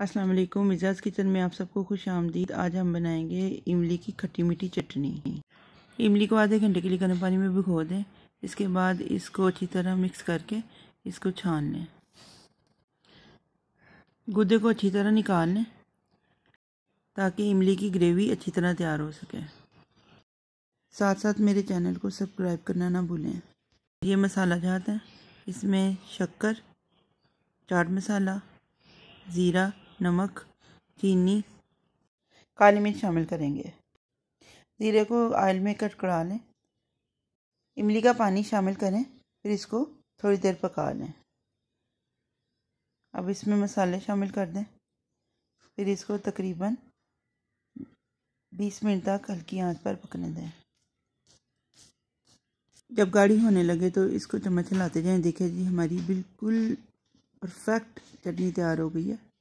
अस्सलाम वालेकुम मिजाज किचन में आप सबको खुश आमदीद आज हम बनाएंगे इमली की खट्टी मीठी चटनी इमली को आधे घंटे के लिए गर्म पानी में भिगो दें इसके बाद इसको अच्छी तरह मिक्स करके इसको छान लें गुदे को अच्छी तरह निकाल लें ताकि इमली की ग्रेवी अच्छी तरह तैयार हो सके साथ साथ मेरे चैनल को सब्सक्राइब करना ना भूलें ये मसाला जहाँ है इसमें शक्कर चाट मसाला ज़ीरा नमक चीनी काली मिर्च शामिल करेंगे ज़ीरे को आयल में कट करा लें इमली का पानी शामिल करें फिर इसको थोड़ी देर पका लें अब इसमें मसाले शामिल कर दें फिर इसको तकरीबन बीस मिनट तक हल्की आंच पर पकने दें जब गाढ़ी होने लगे तो इसको चम्मच हिलाते जाएं देखें जी हमारी बिल्कुल परफेक्ट चटनी तैयार हो गई है